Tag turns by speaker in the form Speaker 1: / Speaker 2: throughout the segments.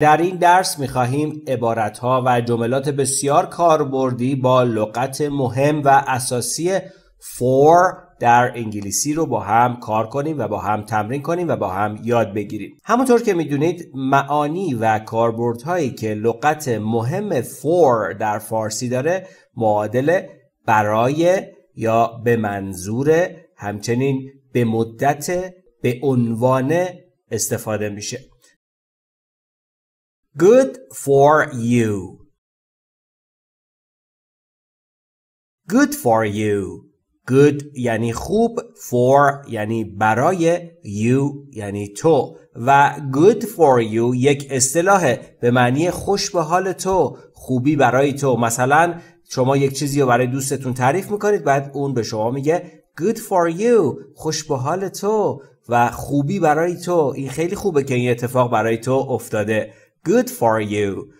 Speaker 1: در این درس میخواهیم عبارتها و جملات بسیار کاربردی با لغت مهم و اساسی for در انگلیسی رو با هم کار کنیم و با هم تمرین کنیم و با هم یاد بگیریم همونطور که میدونید معانی و کاربردهایی که لغت مهم for در فارسی داره معادل برای یا به منظور همچنین به
Speaker 2: مدت به عنوان استفاده میشه Good for you. Good for you. Good یعنی خوب for یعنی
Speaker 1: برای you یعنی تو و good for you یک اصطلاح به معنی خوش به حال تو خوبی برای تو مثلا شما یک چیزی رو برای دوستتون تعریف میکنید بعد اون به شما میگه good for you خوش به حال
Speaker 2: تو و خوبی برای تو این خیلی خوبه که این اتفاق برای تو افتاده
Speaker 3: Good for you.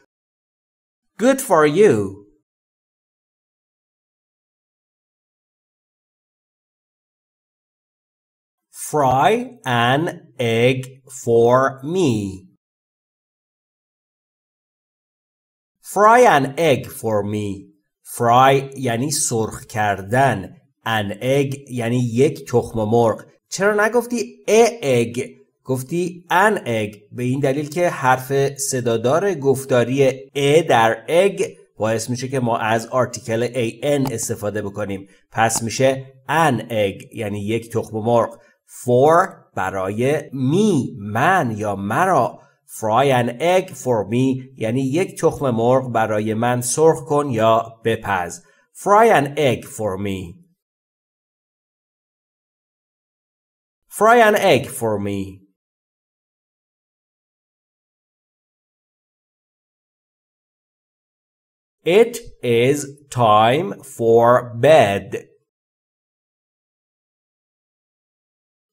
Speaker 3: Good for you. Fry an egg for me.
Speaker 2: Fry an egg for me. Fry
Speaker 1: یعنی سرخ کردن. An egg یعنی یک تخم مرغ. چرا نگفتی a egg گفتی ان اگ به این دلیل که حرف صدادار گفتاری ا در اگ باعث میشه که ما از آرتیکل an استفاده بکنیم پس میشه ان egg یعنی یک تخم مرغ for برای می من یا مرا fry an egg
Speaker 2: for me یعنی یک تخم مرغ برای من سرخ کن یا بپز
Speaker 3: fry an egg for me fry an egg for me It is time for bed.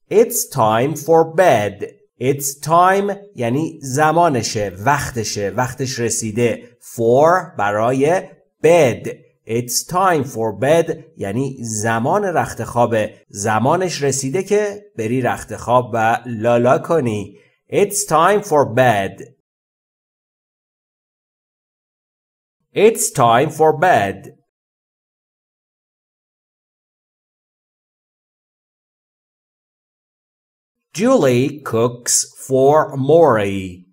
Speaker 2: It's time for bed. It's time یعنی زمانشه،
Speaker 1: وقتشه، وقتش رسیده. For برای bed. It's time for bed یعنی زمان رخت خوابه. زمانش رسیده که
Speaker 2: بری رخت خواب و لالا کنی. It's time for bed.
Speaker 3: It's time for bed. Julie cooks for Maury.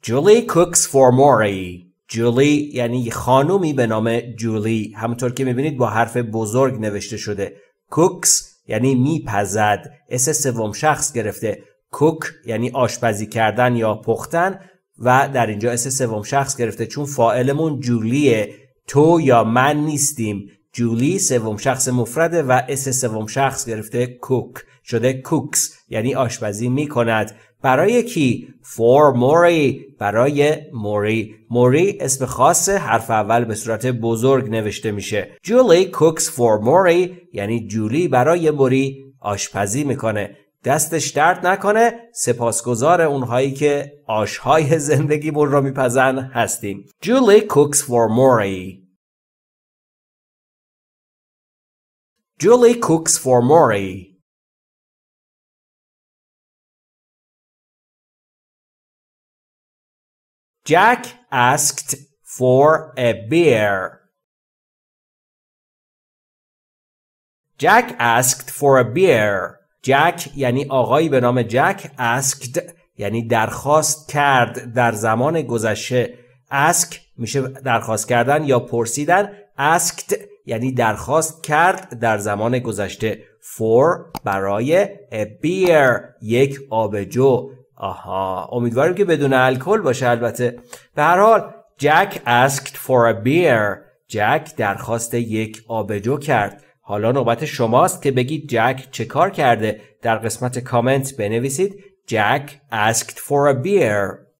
Speaker 2: Julie cooks for Maury. جولی
Speaker 1: یعنی خانومی به نام جولی همونطور که میبینید با حرف بزرگ نوشته شده کوکس یعنی میپزد اس سوم شخص گرفته کوک یعنی آشپزی کردن یا پختن و در اینجا اس سوم شخص گرفته چون فائلمون جولیه تو یا من نیستیم جولی سوم شخص مفرده و اس سوم شخص گرفته کوک شده کوکس یعنی آشپزی میکند برای کی؟ فور موری برای موری موری اسم خاص حرف اول به صورت بزرگ نوشته میشه جولی کوکس فور موری یعنی جولی برای موری آشپزی میکنه دستش درد نکنه سپاسگزار
Speaker 2: اونهایی که آشهای زندگی بر رو میپزن هستیم جولی کوکس
Speaker 3: فور موری جولی کوکس فور موری جک asked for a beer. جک
Speaker 2: asked for a beer. جک یعنی آقایی به نام جک اسکد
Speaker 1: یعنی درخواست کرد در زمان گذشته اسک میشه درخواست کردن یا پرسیدن اسکت یعنی درخواست کرد در زمان گذشته for برای a beer یک آبجو آها امیدوارم که بدون الکل باشه البته به هر حال جک asked for a beer جک درخواست یک آبجو کرد حالا نوبت شماست
Speaker 2: که بگید جک چه کار کرده در قسمت کامنت بنویسید جک
Speaker 3: اسکت for a beer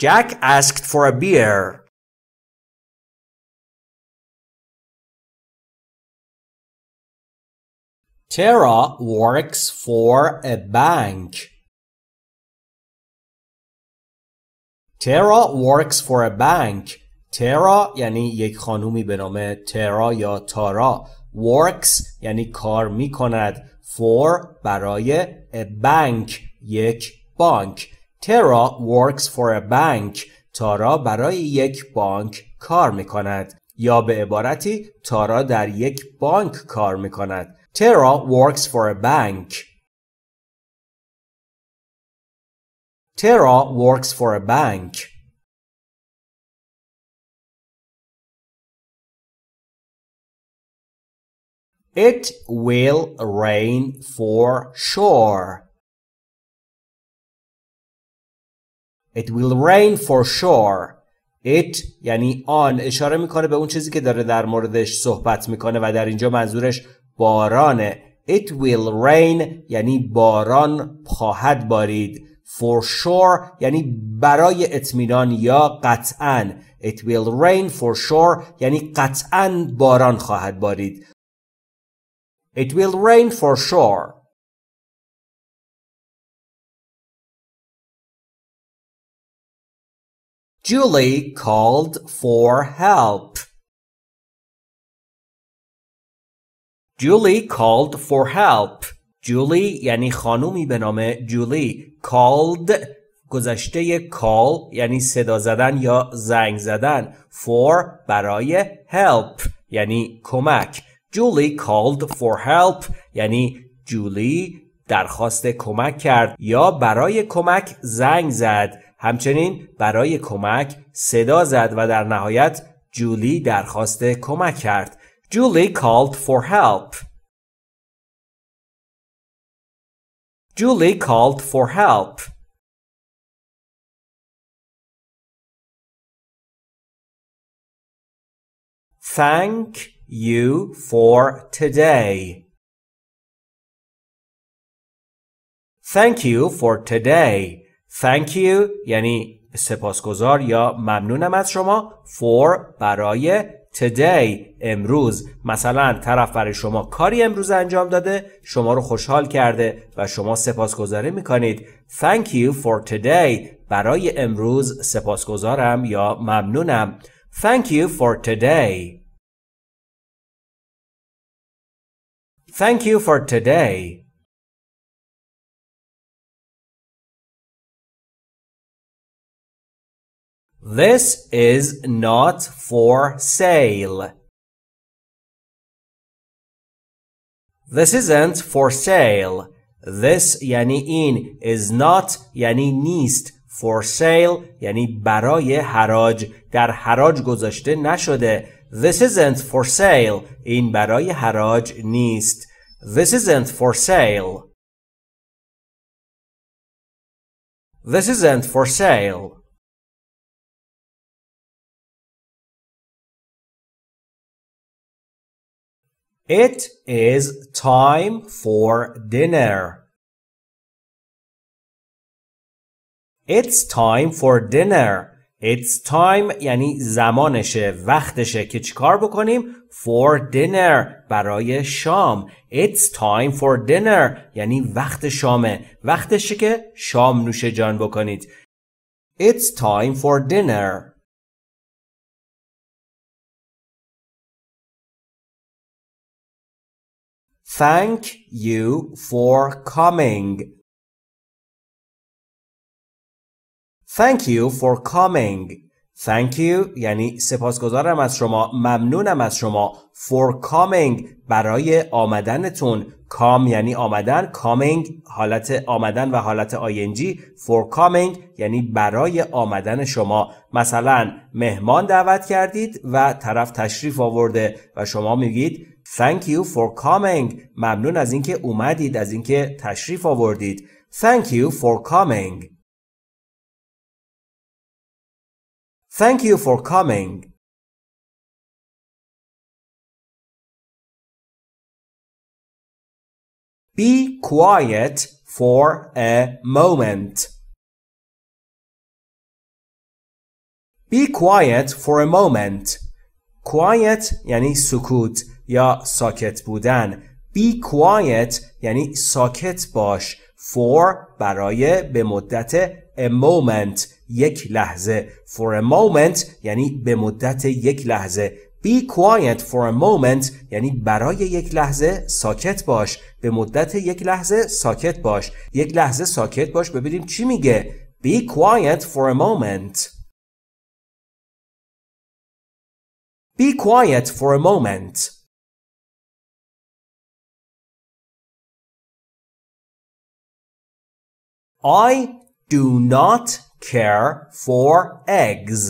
Speaker 3: جک asked for a beer ترا works for a bank
Speaker 2: ترا works for a bank ترا یعنی یک خانومی به نام ترا
Speaker 1: یا تارا works یعنی کار می کند for برای a bank یک بانک ترا works for a bank تارا برای یک بانک کار می کند یا به عبارتی
Speaker 2: تارا در یک بانک کار می کند ترا works for a bank
Speaker 3: ترا works for a bank It will rain for sure. It will rain
Speaker 2: for sure. It یعنی آن اشاره میکنه به اون چیزی که داره در موردش
Speaker 1: صحبت میکنه و در اینجا منظورش بارانه. It will rain یعنی باران خواهد بارید. For sure یعنی برای اطمینان یا قطعا It will rain for sure یعنی قطعا باران
Speaker 3: خواهد بارید It will rain for sure. Julie called for help.
Speaker 2: Julie called for help. Julie یعنی
Speaker 1: خانومی به نام جولی called گذشته call یعنی صدا زدن یا زنگ زدن for برای help یعنی کمک Julie called for help یعنی جولی درخواست کمک کرد یا برای کمک زنگ زد همچنین برای
Speaker 2: کمک صدا زد و در نهایت جولی درخواست کمک کرد
Speaker 3: Julie called for help Julie called for help Thank you for today.
Speaker 2: Thank you for today. Thank you یعنی سپاسگزار
Speaker 1: یا ممنونم از شما for برای today امروز مثلا طرف برای شما کاری امروز انجام داده شما رو خوشحال کرده و شما سپاسگزاری میکنید Thank you for today برای امروز
Speaker 2: سپاسگزارم یا ممنونم Thank you for today
Speaker 3: Thank you for today. This is not for sale.
Speaker 2: This isn't for sale. This یعنی این is not یعنی نیست for sale یعنی
Speaker 1: برای حراج در حراج گذاشته نشده This isn't for sale
Speaker 2: این برای حراج نیست this isn't for sale.
Speaker 3: This isn't for sale. It is time for dinner.
Speaker 2: It's time for dinner. It's time یعنی زمانشه وقتشه که چیکار بکنیم for
Speaker 1: dinner برای شام It's time for dinner یعنی وقت
Speaker 2: شامه وقتشه که شام نوشه جان بکنید It's time for
Speaker 3: dinner Thank you for coming Thank you for
Speaker 2: coming. Thank you یعنی سپاسگزارم از شما ممنونم از شما
Speaker 1: for coming برای آمدنتون کام یعنی آمدن coming حالت آمدن و حالت ing for coming یعنی برای آمدن شما مثلا مهمان دعوت کردید و طرف تشریف آورده و شما میگید Thank you for coming ممنون از اینکه اومدید از اینکه تشریف
Speaker 3: آوردید Thank you for coming Thank you for coming. Be quiet for a moment.
Speaker 2: Be quiet for a moment. Quiet یعنی سکوت
Speaker 1: یا ساکت بودن. Be quiet یعنی ساکت باش. For برای به مدت a moment یک لحظه for a moment یعنی به مدت یک لحظه be quiet for a moment یعنی برای یک لحظه ساکت باش به مدت یک لحظه ساکت
Speaker 2: باش یک لحظه ساکت باش ببینیم چی میگه be quiet for a moment
Speaker 3: Be quiet for a moment. I do not care for eggs.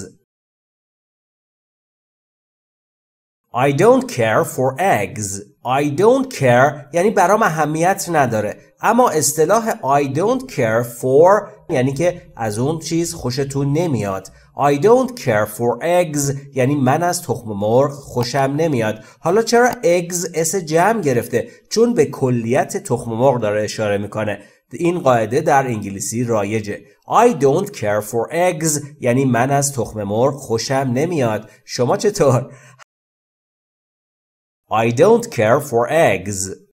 Speaker 3: I don't care
Speaker 2: for eggs. I don't care یعنی برام اهمیت نداره اما
Speaker 1: اصطلاح I don't care for یعنی که از اون چیز خوشتون نمیاد I don't care for eggs یعنی من از تخم مرغ خوشم نمیاد حالا چرا eggs اس جمع گرفته چون به کلیت تخم مرغ داره اشاره میکنه این قاعده در انگلیسی رایجه I don't care for eggs یعنی من
Speaker 2: از تخم مرغ خوشم نمیاد شما چطور؟
Speaker 3: I don't care for eggs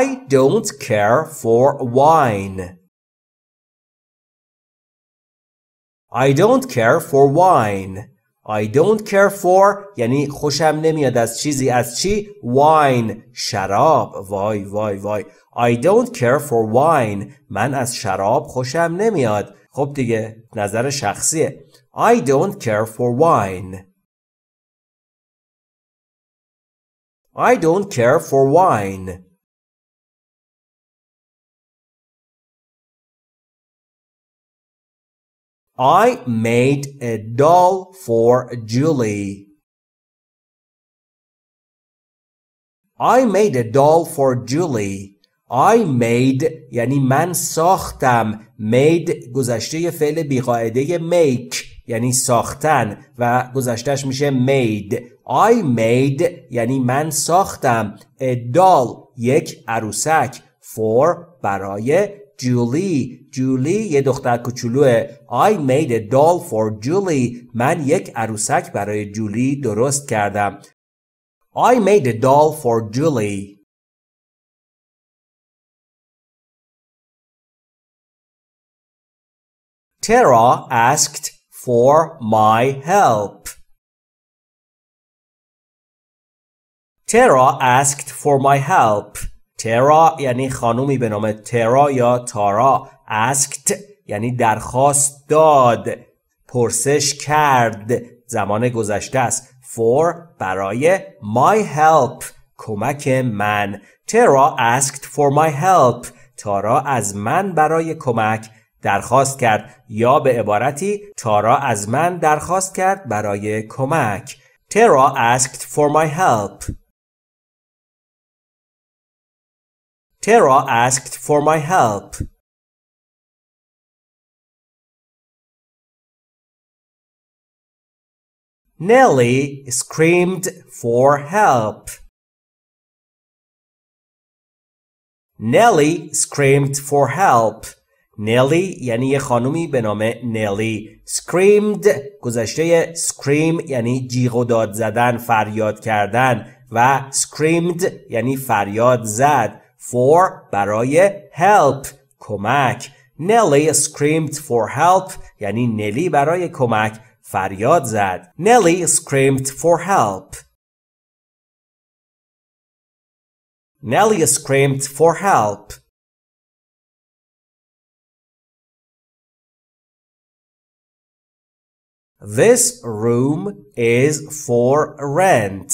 Speaker 3: I don't care for wine.
Speaker 2: I don't care for wine. I don't care for یعنی خوشم نمیاد
Speaker 1: از چیزی از چی wine شراب وای وای وای I don't care for wine من از شراب خوشم نمیاد خب دیگه نظر
Speaker 3: شخصیه I don't care for wine I don't care for wine I made a doll for Julie.
Speaker 2: I made a doll for Julie. I
Speaker 1: made یعنی من ساختم made گذشته فعل بیقاعده make یعنی ساختن و گذشتهش میشه made I made یعنی من ساختم a doll یک عروسک for برای جولی جولی یه دختر کوچولوه I made a
Speaker 2: doll for Julie من یک عروسک برای جولی درست کردم
Speaker 3: I made a doll for Julie Tara asked for my help
Speaker 2: Tara asked for my help ترا یعنی خانومی
Speaker 1: به نام ترا یا تارا اسکت یعنی درخواست داد پرسش کرد زمان گذشته است for برای my help کمک من ترا asked for my help تارا از من برای کمک درخواست کرد یا به عبارتی
Speaker 2: تارا از من درخواست کرد برای کمک ترا asked for
Speaker 3: my help Tara asked for my help. Nelly screamed for help. Nelly
Speaker 2: screamed for help. Nelly یعنی یه خانومی به نام نلی
Speaker 1: screamed گذشته scream یعنی جیغ و داد زدن فریاد کردن و screamed یعنی فریاد زد for برای help کمک Nelly screamed for help یعنی نلی
Speaker 2: برای کمک فریاد زد Nelly screamed for help
Speaker 3: Nelly screamed for help This room is for rent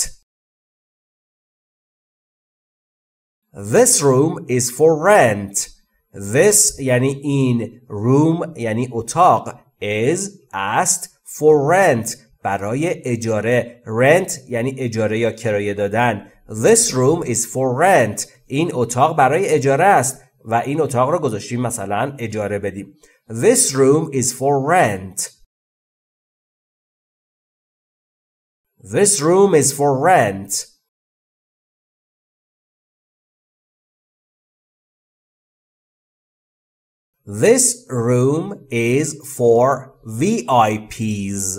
Speaker 3: This room is for
Speaker 2: rent. This یعنی این room یعنی اتاق is
Speaker 1: است for rent برای اجاره rent یعنی اجاره یا کرایه دادن This room is for rent این اتاق برای اجاره است
Speaker 2: و این اتاق رو گذاشتیم مثلا اجاره بدیم This room is for rent
Speaker 3: This room is for rent This room is for VIPs.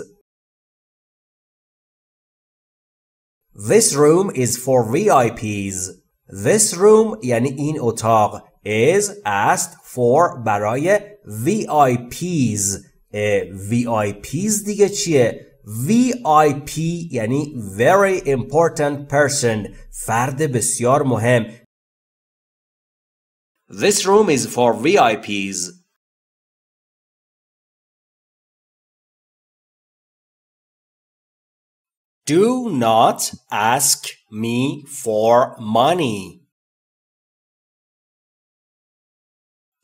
Speaker 2: This room is for VIPs. This room یعنی این اتاق
Speaker 1: is asked for برای VIPs. VIPs دیگه چیه؟ VIP یعنی very important
Speaker 2: person فرد بسیار
Speaker 3: مهم this room is for VIPs. Do not ask me for money.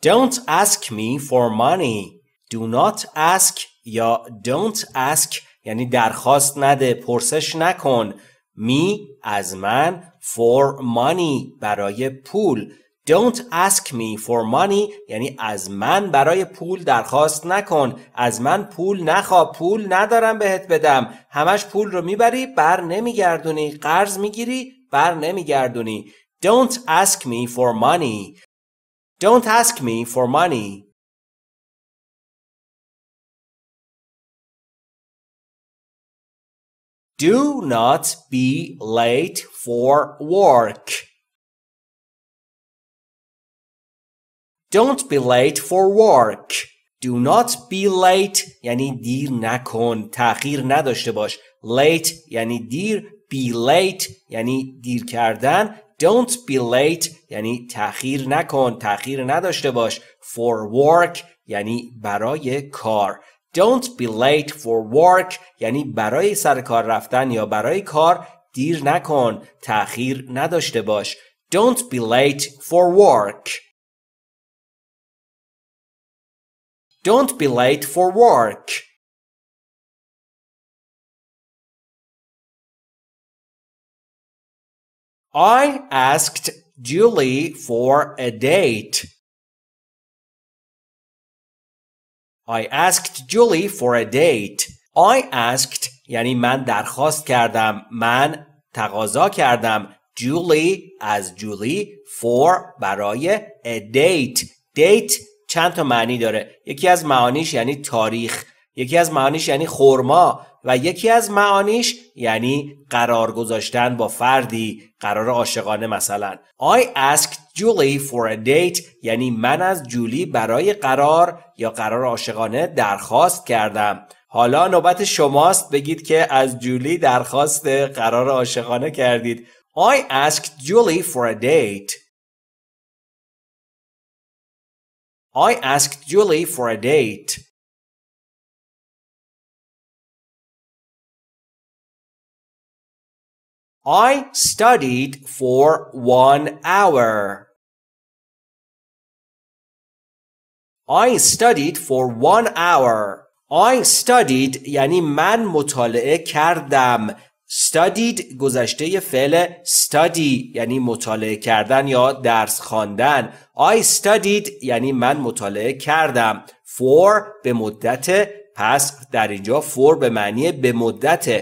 Speaker 2: Don't ask me for money. Do not ask
Speaker 1: یا don't ask یعنی درخواست نده پرسش نکن me از من for money برای پول Don't ask me for money یعنی از من برای پول درخواست نکن از من پول نخوا پول ندارم بهت بدم همش پول رو میبری بر نمیگردونی
Speaker 2: قرض میگیری بر نمیگردونی Don't ask me for money
Speaker 3: Don't ask me for money Do not be late for work
Speaker 2: Don't be late for work. Do not be late یعنی
Speaker 1: دیر نکن تأخیر نداشته باش late یعنی دیر be late یعنی دیر کردن Don't be late یعنی تأخیر نکن تأخیر نداشته باش For work یعنی برای کار Don't be late for work یعنی برای سر کار رفتن یا برای کار دیر
Speaker 2: نکن تأخیر نداشته باش Don't be late for work
Speaker 3: Don't be late for work. I asked Julie for a date. I asked Julie for
Speaker 2: a date. I asked یعنی من درخواست کردم. من
Speaker 1: تقاضا کردم. Julie از Julie for برای a date. Date چند تا معنی داره یکی از معانیش یعنی تاریخ یکی از معانیش یعنی خورما و یکی از معانیش یعنی قرار گذاشتن با فردی قرار عاشقانه مثلا I asked Julie for a date یعنی من از جولی برای قرار یا قرار عاشقانه درخواست کردم حالا نوبت شماست بگید که از جولی درخواست قرار عاشقانه
Speaker 3: کردید I asked Julie for a date I asked Julie for a date. I studied for one hour.
Speaker 2: I studied for one hour. I
Speaker 1: studied یعنی من مطالعه کردم studied گذشته فعل study یعنی مطالعه کردن یا درس خواندن I studied یعنی من مطالعه کردم for به مدت پس در اینجا for به معنی به مدت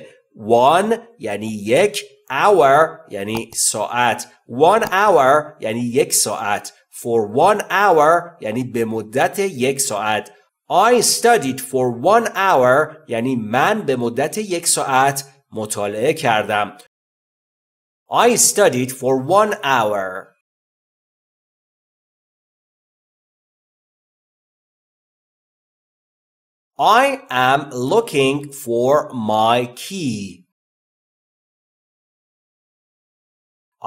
Speaker 1: one یعنی یک hour یعنی ساعت one hour یعنی یک ساعت for one hour یعنی به مدت یک ساعت I studied for one
Speaker 2: hour یعنی من به مدت یک ساعت مطالعه کردم.
Speaker 3: I studied for one hour. I am looking for my key.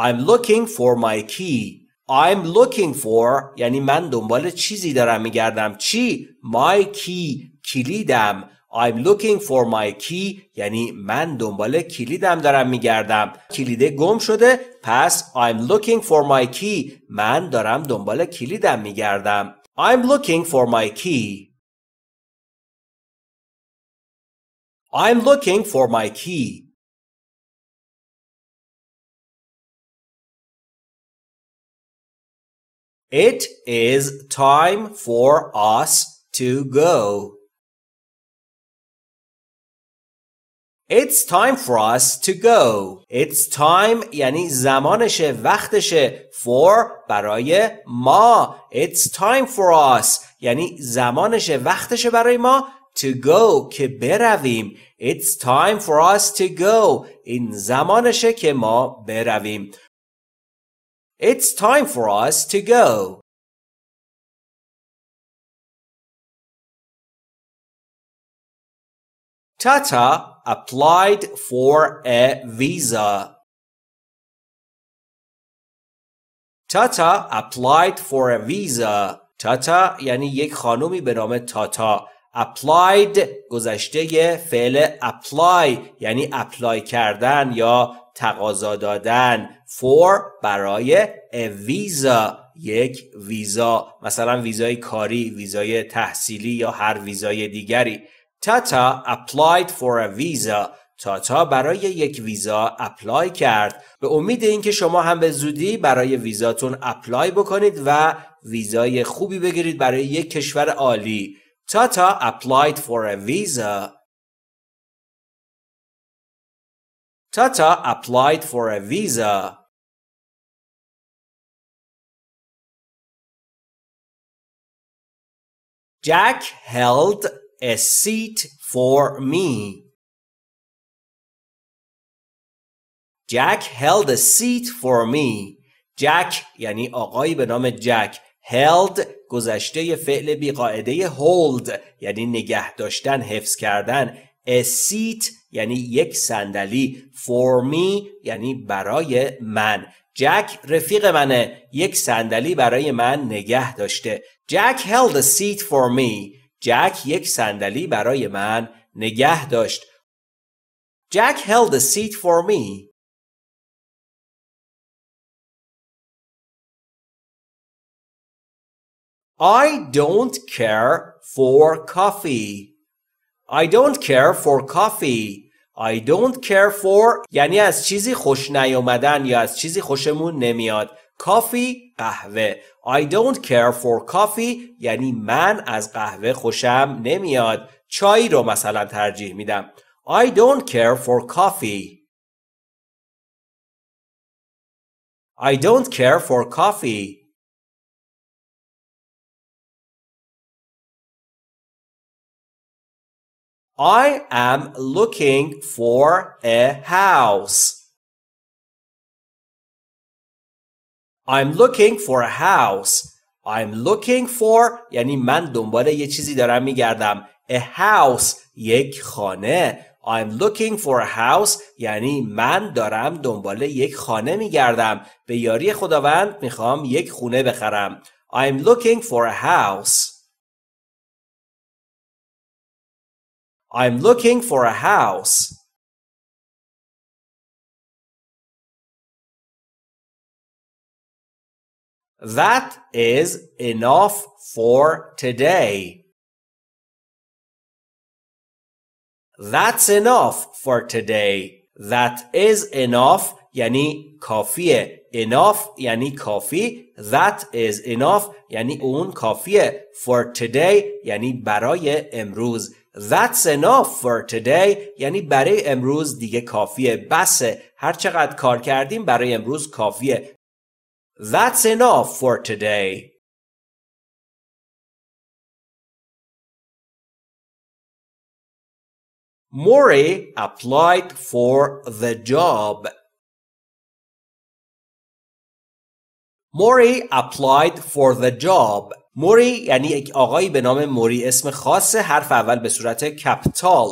Speaker 2: I'm looking for my key. I'm looking for
Speaker 1: یعنی من دنبال چیزی دارم میگردم چی؟ My key کلیدم I'm looking for my key یعنی من دنبال کلیدم دارم میگردم کلیده گم شده پس I'm looking for my key من دارم دنبال کلیدم
Speaker 3: میگردم I'm looking for my key I'm looking for my key It is time for us to go.
Speaker 2: It's time for us to go. It's
Speaker 1: time یعنی زمانشه وقتشه for برای ما. It's time for us یعنی زمانشه وقتشه برای ما to go که برویم. It's time for us to go. این زمانشه که
Speaker 3: ما برویم. It's time for us to go. Tata applied for a visa.
Speaker 2: تاتا applied for a visa تاتا یعنی یک خانومی به نام تاتا applied
Speaker 1: گذشته فعل apply یعنی اپلای کردن یا تقاضا دادن for برای a یک ویزا مثلا ویزای کاری ویزای تحصیلی یا هر ویزای دیگری تاتا اپلاید فور ا ویزا تاتا برای یک ویزا اپلای کرد به امید اینکه شما هم به زودی برای ویزاتون اپلای بکنید و
Speaker 2: ویزای خوبی بگیرید برای یک کشور عالی تاتا اپلاید فور ویزا ویزا
Speaker 3: تاتا اپلاید فور ا ویزا Jack held a seat for me. Jack
Speaker 2: held a seat for me. Jack یعنی آقایی به نام جک
Speaker 1: held گذشته فعل بیقاعده hold یعنی نگه داشتن حفظ کردن a seat یعنی یک صندلی for me یعنی برای من جک رفیق منه یک صندلی برای من نگه داشته Jack held a seat for me جک یک صندلی برای من
Speaker 3: نگه داشت. جک held a seat for me. I don't care for coffee. I
Speaker 1: don't care for coffee. I don't care for یعنی از چیزی خوش نیومدن یا از چیزی خوشمون نمیاد. کافی قهوه I don't care for coffee یعنی من از قهوه خوشم نمیاد چای رو
Speaker 2: مثلا ترجیح میدم I don't care for coffee
Speaker 3: I don't care for coffee I am looking for a house
Speaker 2: I'm looking for a house. I'm looking for یعنی من دنبال یه چیزی دارم میگردم. A house
Speaker 1: یک خانه. I'm looking for a house یعنی من دارم دنبال
Speaker 2: یک خانه میگردم. به یاری خداوند میخوام یک خونه بخرم. I'm
Speaker 3: looking for a house. I'm looking for a house. That is enough for today.
Speaker 2: That's enough for today. That is enough
Speaker 1: یعنی کافیه. Enough یعنی کافی. That is enough یعنی اون کافیه. For today یعنی برای امروز. That's enough for today یعنی برای امروز دیگه کافیه. بسه. هر چقدر کار
Speaker 3: کردیم برای امروز کافیه. That's enough for today. Mori applied for the job.
Speaker 2: Mori applied for the job موری یعنی یک آقایی به نام موری اسم خاص حرف اول به صورت کپتال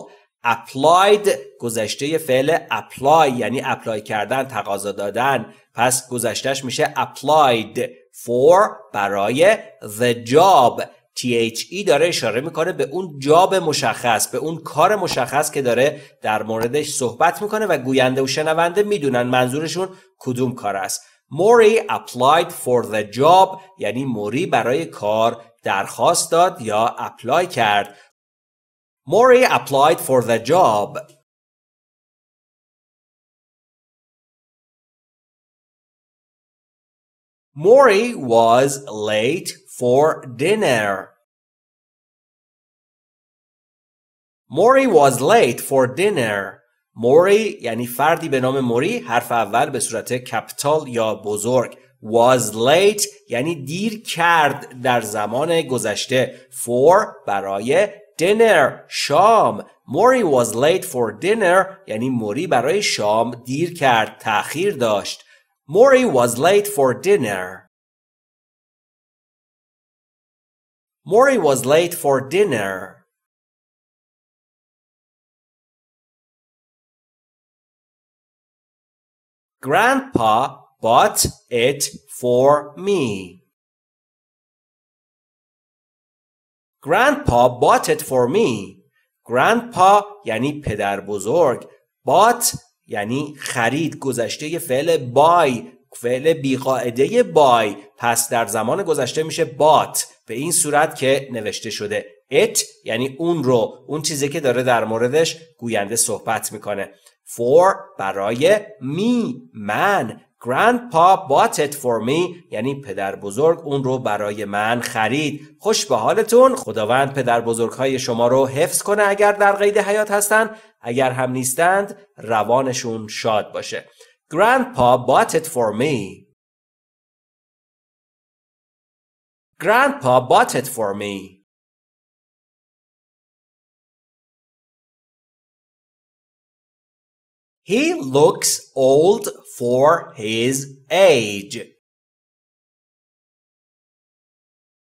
Speaker 1: applied گذشته فعل apply یعنی Apply کردن تقاضا دادن پس گذشتهش میشه applied for برای the job THE داره اشاره میکنه به اون جاب مشخص به اون کار مشخص که داره در موردش صحبت میکنه و گوینده و شنونده میدونن منظورشون کدوم کار است موری applied for the job یعنی موری برای
Speaker 2: کار درخواست داد یا اپلای کرد Mori applied
Speaker 3: for the job. Mori was late for dinner.
Speaker 2: Mori was late for dinner. Mori یعنی فردی به نام موری حرف اول
Speaker 1: به صورت کپیتال یا بزرگ was late یعنی دیر کرد در زمان گذشته for برای dinner شام Mori was late for dinner یعنی موری برای شام دیر کرد تأخیر
Speaker 3: داشت Mori was late for dinner Mori was late for dinner Grandpa bought it for me
Speaker 2: Grandpa bought it for me. Grandpa
Speaker 1: یعنی پدر بزرگ. Bought یعنی خرید گذشته فعل بای فعل بیقاعده بای پس در زمان گذشته میشه بات به این صورت که نوشته شده it یعنی اون رو اون چیزی که داره در موردش گوینده صحبت میکنه for برای می من grandpa bought it for me یعنی پدر بزرگ اون رو برای من خرید خوش به حالتون خداوند پدر بزرگ های شما رو حفظ کنه اگر در قید
Speaker 2: حیات هستن اگر هم نیستند روانشون شاد باشه grandpa
Speaker 3: bought it for me grandpa bought it for me He looks old for his age.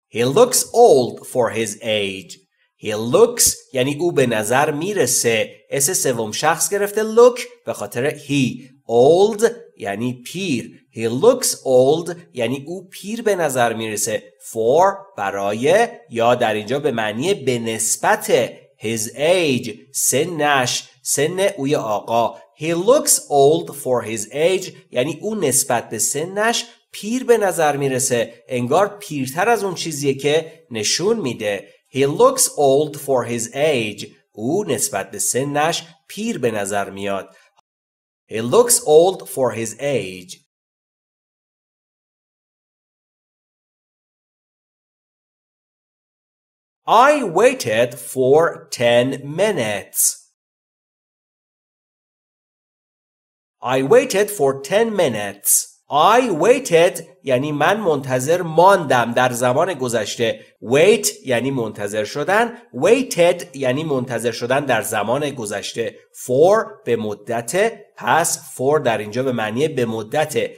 Speaker 2: He looks old for his age. He looks یعنی او به نظر
Speaker 1: میرسه. اس سوم شخص گرفته look به خاطر he. Old یعنی پیر. He looks old یعنی او پیر به نظر میرسه. For برای یا در اینجا به معنی به نسبت his age سنش سن اوی آقا He looks old for his age یعنی اون نسبت به سنش پیر به نظر میرسه انگار پیرتر از اون چیزیه که نشون میده He looks old for his age او
Speaker 3: نسبت به سنش پیر به نظر میاد He looks old for his age I waited for 10 minutes I waited for
Speaker 2: 10 minutes. I waited یعنی من منتظر ماندم در زمان
Speaker 1: گذشته wait یعنی منتظر شدن waited یعنی منتظر شدن در زمان گذشته for به مدت پس for در اینجا به معنی به مدت 10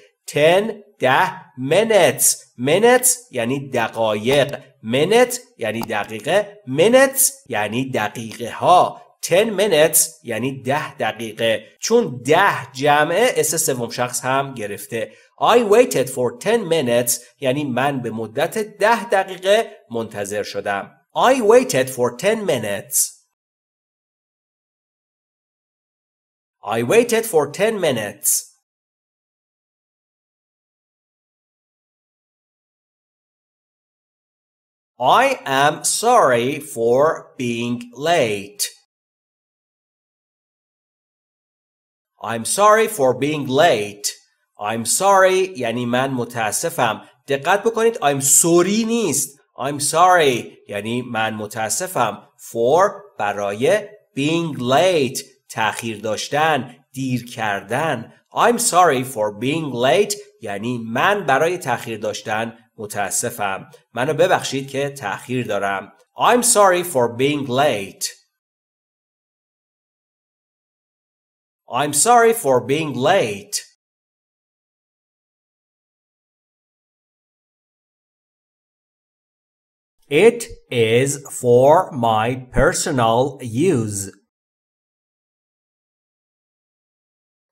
Speaker 1: ده minutes minutes یعنی دقایق minute یعنی دقیقه minutes یعنی دقیقه ها 10 minutes یعنی 10 دقیقه چون 10 جمعه اس سوم شخص هم گرفته I waited for 10 minutes یعنی من به مدت 10
Speaker 2: دقیقه منتظر شدم I waited for 10 minutes
Speaker 3: I waited for 10 minutes I am sorry for being late
Speaker 2: I'm sorry for being late. I'm sorry یعنی من متاسفم. دقت بکنید I'm sorry
Speaker 1: نیست. I'm sorry یعنی من متاسفم. For برای being late تأخیر داشتن، دیر کردن. I'm sorry for being late یعنی من برای تأخیر داشتن متاسفم. منو
Speaker 2: ببخشید که تأخیر دارم. I'm sorry for being late.
Speaker 3: I'm sorry for being late. It is for my personal use.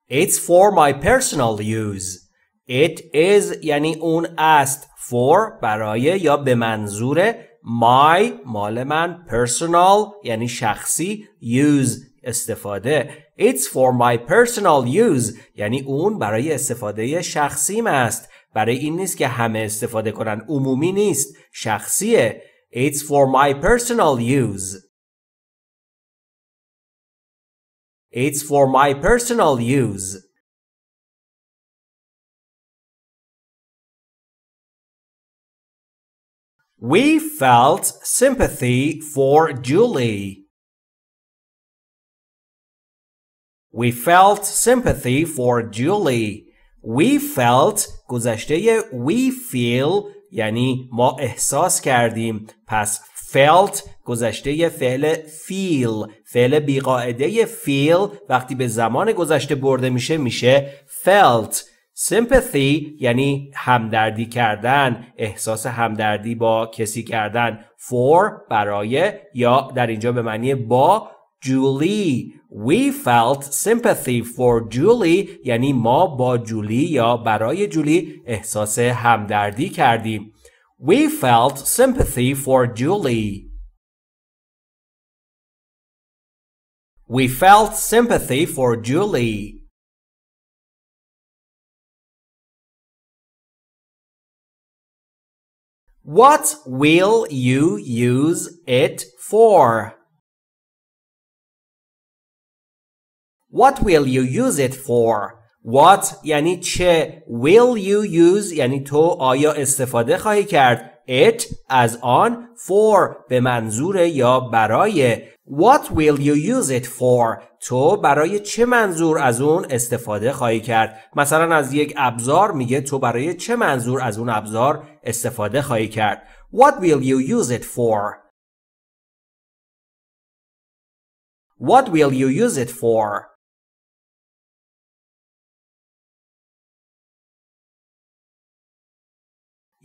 Speaker 2: It's for my personal use. It is یعنی اون است for برای یا به
Speaker 1: منظور my مال من personal یعنی شخصی use استفاده it's for my personal use یعنی اون برای استفاده شخصیم است برای این نیست که همه استفاده کنن عمومی نیست
Speaker 2: شخصیه It's for my personal use
Speaker 3: It's for my personal use We felt sympathy for Julie
Speaker 2: We felt sympathy for Julie.
Speaker 1: We felt گذشته we feel یعنی ما احساس کردیم پس felt گذشته فعل feel فعل بیقاعده feel وقتی به زمان گذشته برده میشه میشه felt sympathy یعنی همدردی کردن احساس همدردی با کسی کردن for برای یا در اینجا به معنی با Julie We felt sympathy for Julie یعنی ما با جولی
Speaker 2: یا برای جولی احساس همدردی کردیم We felt
Speaker 3: sympathy for Julie We felt sympathy for Julie What will you use it for?
Speaker 2: What will you use it for? What یعنی
Speaker 1: چه Will you use یعنی تو آیا استفاده خواهی کرد It از آن For به منظور یا برای What will you use it for? تو برای چه منظور از اون استفاده خواهی کرد؟ مثلا از
Speaker 2: یک ابزار میگه تو برای چه منظور از اون ابزار استفاده خواهی کرد؟ What
Speaker 3: will you use it for? What will you use it for?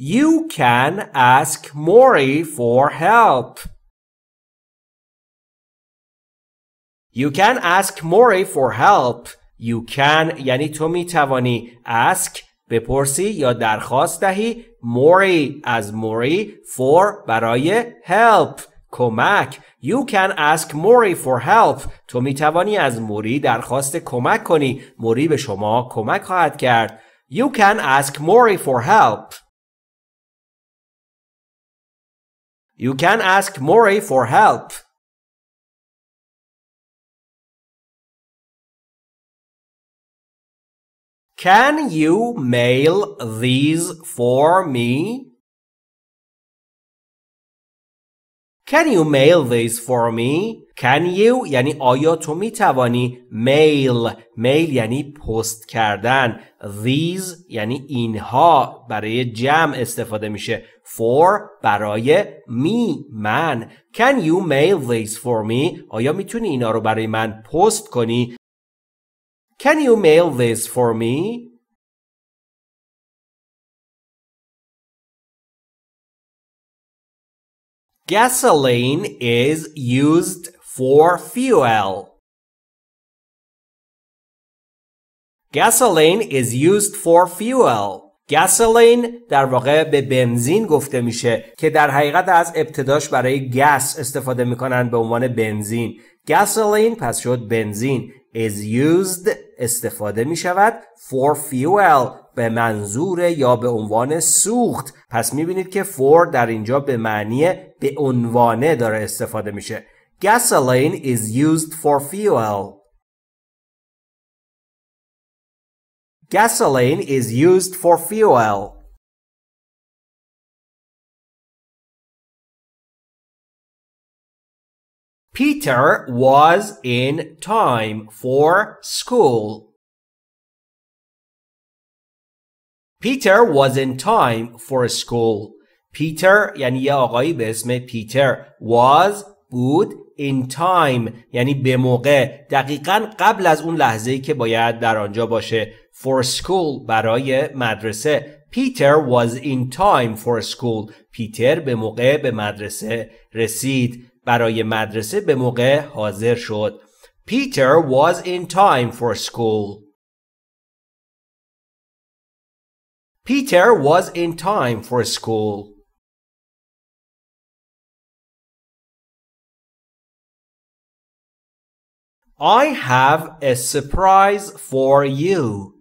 Speaker 3: You can ask Mori for help.
Speaker 2: You can ask Mori for help. You can یعنی تو می توانی
Speaker 1: ask بپرسی یا درخواست دهی Mori از Mori for برای help کمک You can ask Mori for help تو می توانی از Mori درخواست کمک کنی Mori به شما کمک خواهد کرد
Speaker 3: You can ask Mori for help You can ask Mori for help. Can you mail these for me?
Speaker 2: Can you mail these for me? Can you یعنی
Speaker 1: آیا تو می توانی mail mail یعنی پست کردن these یعنی اینها برای جمع استفاده میشه for برای me من Can you mail these for me آیا میتونی اینا رو
Speaker 3: برای من پست کنی Can you mail these for me Gasoline is used for fuel. Gasoline is used
Speaker 2: for fuel. gasoline در واقع به بنزین گفته میشه که
Speaker 1: در حقیقت از ابتداش برای گس استفاده میکنن به عنوان بنزین gasoline پس شد بنزین is used استفاده میشود for fuel به منظور یا به عنوان سوخت پس میبینید که for در اینجا
Speaker 2: به معنی به عنوانه داره استفاده میشه Gasoline is used
Speaker 3: for fuel. Gasoline is used for fuel. Peter was in time for school.
Speaker 2: Peter was in time for school. Peter یعنی
Speaker 1: یه آقایی به اسم پیتر was بود in time یعنی به موقع دقیقا قبل از اون لحظه که باید در آنجا باشه for school برای مدرسه Peter was in time for school پیتر به موقع به مدرسه رسید برای مدرسه به موقع حاضر شد
Speaker 2: Peter was in time for school
Speaker 3: Peter was in time for school I have a surprise for you.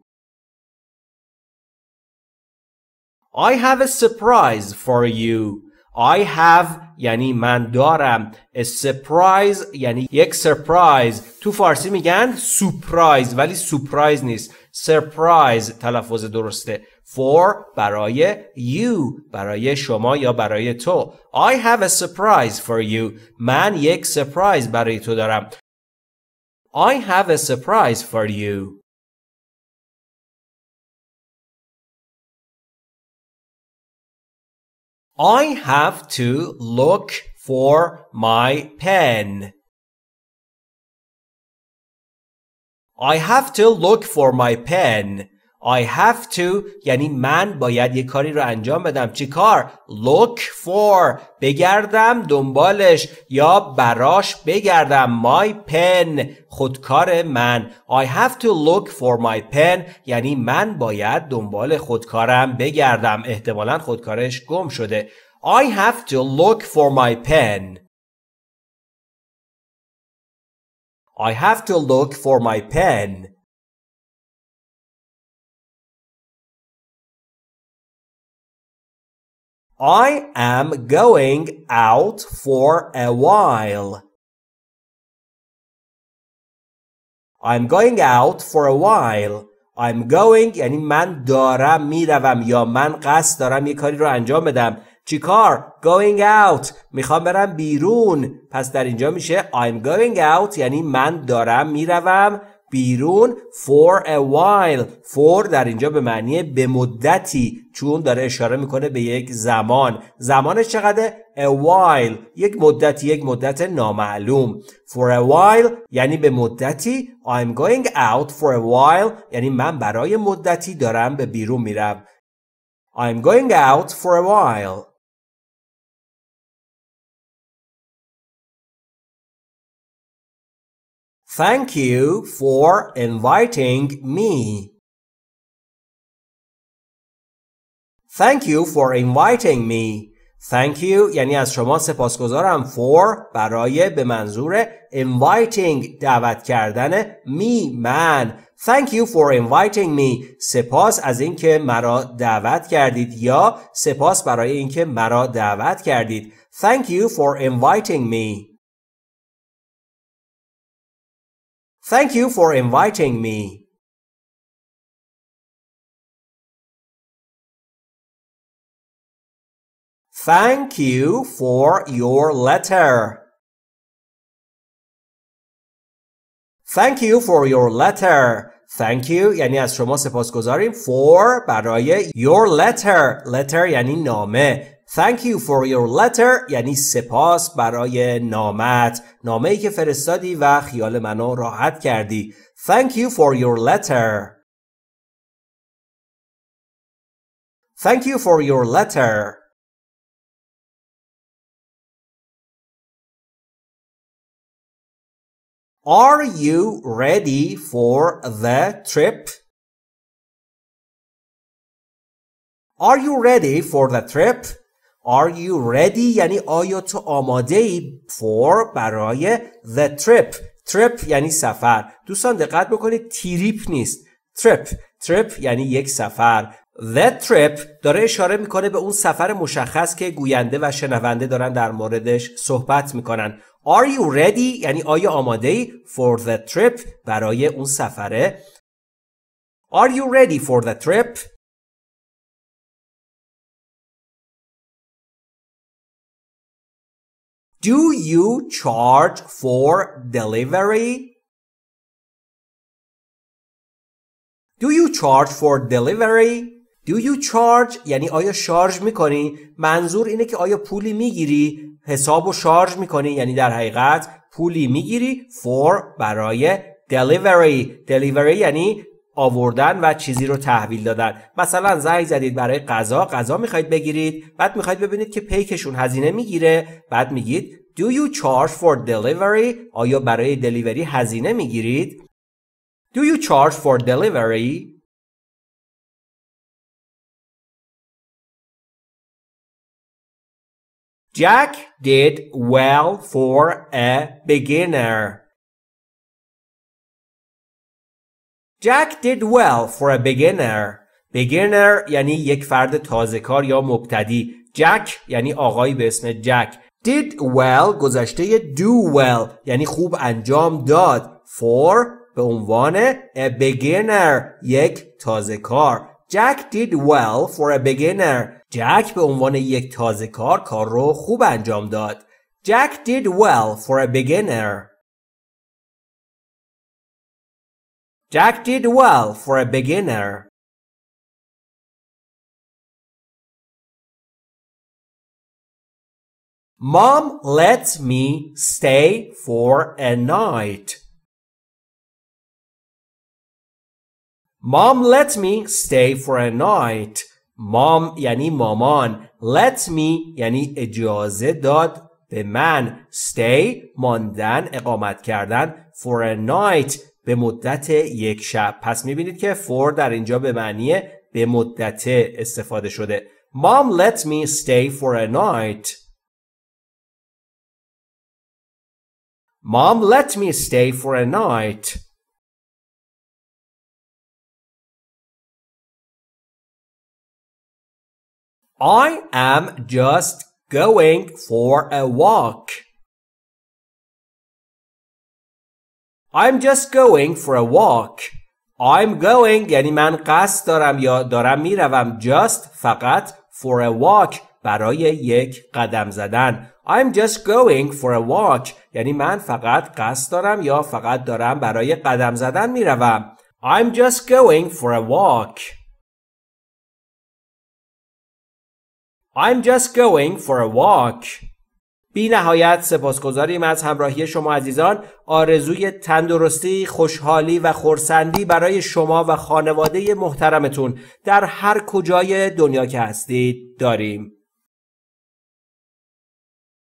Speaker 2: I have a surprise for you.
Speaker 1: I have یعنی من دارم a surprise یعنی یک surprise تو فارسی میگن surprise ولی surprise نیست surprise تلفظ درسته for برای you برای شما یا برای تو
Speaker 2: I have a surprise for you من یک surprise برای تو دارم
Speaker 3: I have a surprise for you. I have to look for my pen.
Speaker 2: I have to look for my pen. I
Speaker 1: have to یعنی من باید یه کاری رو انجام بدم چی کار؟ look for بگردم دنبالش یا براش بگردم my pen خودکار من I have to look for my pen یعنی من
Speaker 2: باید دنبال خودکارم بگردم احتمالا خودکارش گم شده I have
Speaker 3: to look for my pen I have to look for my pen I am going out for a while.
Speaker 2: I'm going out for a while. I'm going یعنی
Speaker 1: من دارم میروم یا من قصد دارم یه کاری رو انجام بدم چیکار going out میخوام برم بیرون پس در اینجا میشه I'm going out یعنی من دارم میروم بیرون for a while for در اینجا به معنی به مدتی چون داره اشاره میکنه به یک زمان زمان چقدر a while یک مدتی یک مدت نامعلوم for a while یعنی به مدتی I'm going out for a while یعنی من برای مدتی دارم
Speaker 3: به بیرون میرم I'm going out for a while Thank you for inviting me.
Speaker 2: Thank you for inviting me. Thank
Speaker 1: you یعنی از شما سپاسگزارم for برای به منظور inviting دعوت کردن me من Thank you for inviting me. سپاس از اینکه مرا دعوت کردید یا سپاس برای اینکه مرا دعوت
Speaker 3: کردید. Thank you for inviting me. Thank you for inviting me. Thank you for your letter.
Speaker 2: Thank you for your letter. Thank you یعنی از شما سپاس گذاریم
Speaker 1: for برای your letter letter یعنی نامه Thank you for your letter یعنی سپاس برای نامت نامه‌ای که فرستادی و خیال
Speaker 3: منو راحت کردی Thank you for your letter Thank you for your letter Are you ready for the trip?
Speaker 2: Are you ready for the trip? Are you ready
Speaker 1: یعنی آیا تو آماده ای for برای the trip trip یعنی سفر دوستان دقت بکنید تریپ نیست trip trip یعنی یک سفر The trip داره اشاره میکنه به اون سفر مشخص که گوینده و شنونده دارن در موردش صحبت میکنن Are you ready؟ یعنی آیا آماده ای
Speaker 3: for the trip برای اون سفره Are you ready for the trip؟ Do you charge for delivery? Do you charge for
Speaker 2: delivery? Do you charge یعنی آیا شارژ میکنی؟ منظور اینه که آیا پولی
Speaker 1: میگیری؟ حساب و شارژ میکنی؟ یعنی در حقیقت پولی میگیری for برای delivery delivery یعنی آوردن و چیزی رو تحویل دادن مثلا زنگ زدید برای غذا غذا میخواید بگیرید بعد میخواید ببینید که پیکشون هزینه میگیره بعد میگید Do you charge for delivery آیا برای دلیوری
Speaker 3: هزینه میگیرید Do you charge for delivery Jack did well for a beginner
Speaker 2: Jack did well for a beginner.
Speaker 1: Beginner یعنی یک فرد تازه کار یا مبتدی. Jack یعنی آقای به اسم Jack Did well گذشته do well یعنی خوب انجام داد. For به عنوان a beginner یک تازه کار. Jack did well for a beginner. «Jack» به عنوان یک تازه کار کار رو
Speaker 2: خوب انجام داد. Jack did well for a beginner.
Speaker 3: Jack did well for a beginner. Mom lets me stay for a night.
Speaker 2: Mom lets me stay for a night. Mom, یعنی مامان let me یعنی
Speaker 1: اجازه داد به من stay ماندن اقامت کردن for a night به مدت یک شب پس میبینید که for در اینجا به معنی
Speaker 2: به مدت استفاده شده Mom let me stay for a night
Speaker 3: Mom let me stay for a night I am just going for a walk
Speaker 2: I'm just going for a walk. I'm going یعنی من قصد دارم یا
Speaker 1: دارم میروم just فقط for a walk برای یک قدم زدن I'm just going for a walk یعنی من فقط قصد دارم یا فقط
Speaker 2: دارم برای قدم زدن میروم I'm just going for a walk I'm just going for a walk بی نهایت سپاسگزاریم از همراهی شما عزیزان آرزوی
Speaker 1: تندرستی، خوشحالی و خورسندی برای شما و خانواده محترمتون
Speaker 3: در هر کجای دنیا که هستید داریم.